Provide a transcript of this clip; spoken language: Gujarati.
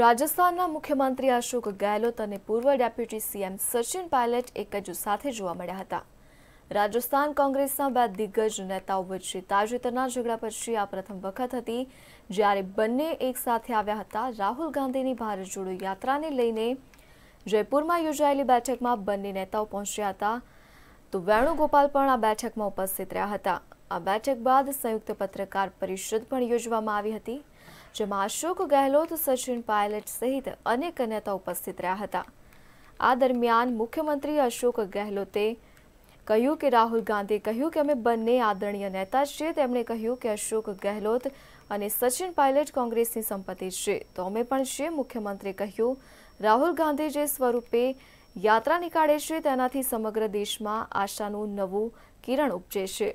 રાજસ્થાનના મુખ્યમંત્રી અશોક ગેહલોત અને પૂર્વ ડેપ્યુટી સીએમ સચિન પાયલટ એક જ સાથે જોવા મળ્યા હતા રાજસ્થાન કોંગ્રેસના બે દિગ્ગજ નેતાઓ વચ્ચે તાજેતરના ઝઘડા પછી આ પ્રથમ વખત હતી જ્યારે બંને એક સાથે આવ્યા હતા રાહુલ ગાંધીની ભારત જોડો યાત્રાને લઈને જયપુરમાં યોજાયેલી બેઠકમાં બંને નેતાઓ પહોંચ્યા હતા તો વેણુગોપાલ પણ આ બેઠકમાં ઉપસ્થિત રહ્યા હતા આ બેઠક બાદ સંયુક્ત પત્રકાર પરિષદ પણ યોજવામાં આવી હતી જેમાં અશોક ગહેલોત સચિન પાયલટ સહિત અનેક નેતા ઉપસ્થિત રહ્યા હતા આ દરમિયાન મુખ્યમંત્રી અશોક ગહેલોતે કહ્યું કે રાહુલ ગાંધીએ કહ્યું કે અમે બંને આદરણીય નેતા છીએ તેમણે કહ્યું કે અશોક ગહેલોત અને સચિન પાયલટ કોંગ્રેસની સંપત્તિ છે તો અમે પણ છીએ મુખ્યમંત્રી કહ્યું રાહુલ ગાંધી જે સ્વરૂપે યાત્રા નીકાળે છે તેનાથી સમગ્ર દેશમાં આશાનું નવું કિરણ ઉપજે છે